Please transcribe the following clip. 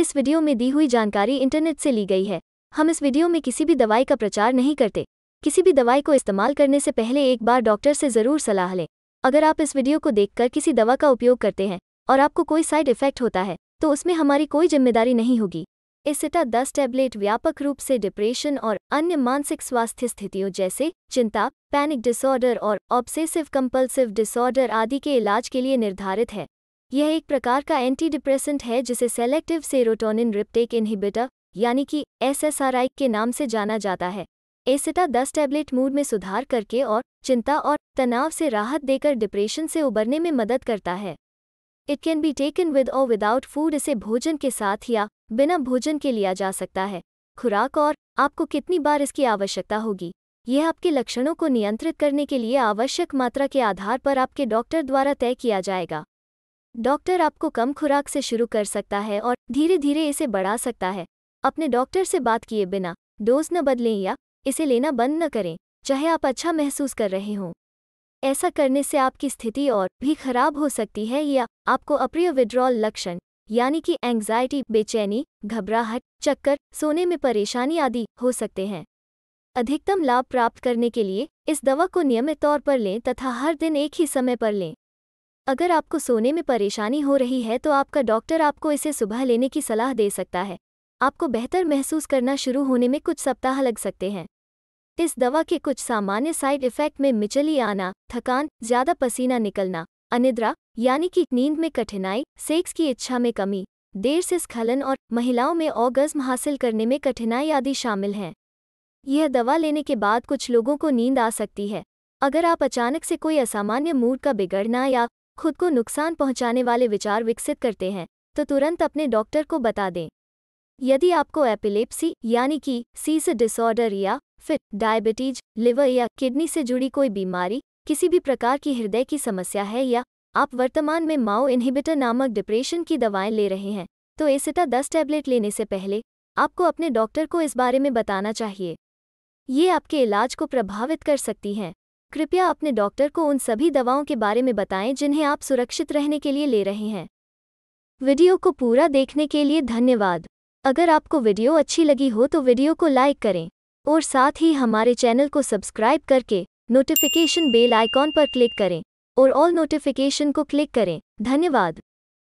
इस वीडियो में दी हुई जानकारी इंटरनेट से ली गई है हम इस वीडियो में किसी भी दवाई का प्रचार नहीं करते किसी भी दवाई को इस्तेमाल करने से पहले एक बार डॉक्टर से ज़रूर सलाह लें अगर आप इस वीडियो को देखकर किसी दवा का उपयोग करते हैं और आपको कोई साइड इफेक्ट होता है तो उसमें हमारी कोई जिम्मेदारी नहीं होगी इसिटा दस टैबलेट व्यापक रूप से डिप्रेशन और अन्य मानसिक स्वास्थ्य स्थितियों जैसे चिंता पैनिक डिसऑर्डर और ऑब्सेसिव कंपल्सिव डिसऑर्डर आदि के इलाज के लिए निर्धारित है यह एक प्रकार का एंटी डिप्रेसेंट है जिसे सेलेक्टिव सेरोटोनिन रिप्टेक इनहिबिटर यानी कि एसएसआरआई के नाम से जाना जाता है एसिटा दस टैबलेट मूड में सुधार करके और चिंता और तनाव से राहत देकर डिप्रेशन से उबरने में मदद करता है it can be taken with और विदाउट फूड इसे भोजन के साथ या बिना भोजन के लिया जा सकता है खुराक और आपको कितनी बार इसकी आवश्यकता होगी यह आपके लक्षणों को नियंत्रित करने के लिए आवश्यक मात्रा के आधार पर आपके डॉक्टर द्वारा तय किया जाएगा डॉक्टर आपको कम खुराक से शुरू कर सकता है और धीरे धीरे इसे बढ़ा सकता है अपने डॉक्टर से बात किए बिना डोज न बदलें या इसे लेना बंद न करें चाहे आप अच्छा महसूस कर रहे हों ऐसा करने से आपकी स्थिति और भी खराब हो सकती है या आपको अप्रिय विड्रॉल लक्षण यानी कि एंग्जाइटी बेचैनी घबराहट चक्कर सोने में परेशानी आदि हो सकते हैं अधिकतम लाभ प्राप्त करने के लिए इस दवा को नियमित तौर पर लें तथा हर दिन एक ही समय पर लें अगर आपको सोने में परेशानी हो रही है तो आपका डॉक्टर आपको इसे सुबह लेने की सलाह दे सकता है आपको बेहतर महसूस करना शुरू होने में कुछ सप्ताह लग सकते हैं इस दवा के कुछ सामान्य साइड इफ़ेक्ट में मिचली आना थकान ज़्यादा पसीना निकलना अनिद्रा यानी कि नींद में कठिनाई सेक्स की इच्छा में कमी देर से स्खलन और महिलाओं में ऑगज्म हासिल करने में कठिनाई आदि शामिल हैं यह दवा लेने के बाद कुछ लोगों को नींद आ सकती है अगर आप अचानक से कोई असामान्य मूड का बिगड़ना या खुद को नुकसान पहुंचाने वाले विचार विकसित करते हैं तो तुरंत अपने डॉक्टर को बता दें यदि आपको एपिलेप्सी यानी कि सीस डिसऑर्डर या फिर डायबिटीज लिवर या किडनी से जुड़ी कोई बीमारी किसी भी प्रकार की हृदय की समस्या है या आप वर्तमान में माओ इनहिबिटर नामक डिप्रेशन की दवाएं ले रहे हैं तो एसिटा दस टैबलेट लेने से पहले आपको अपने डॉक्टर को इस बारे में बताना चाहिए ये आपके इलाज को प्रभावित कर सकती हैं कृपया अपने डॉक्टर को उन सभी दवाओं के बारे में बताएं जिन्हें आप सुरक्षित रहने के लिए ले रहे हैं वीडियो को पूरा देखने के लिए धन्यवाद अगर आपको वीडियो अच्छी लगी हो तो वीडियो को लाइक करें और साथ ही हमारे चैनल को सब्सक्राइब करके नोटिफिकेशन बेल आइकॉन पर क्लिक करें और ऑल नोटिफिकेशन को क्लिक करें धन्यवाद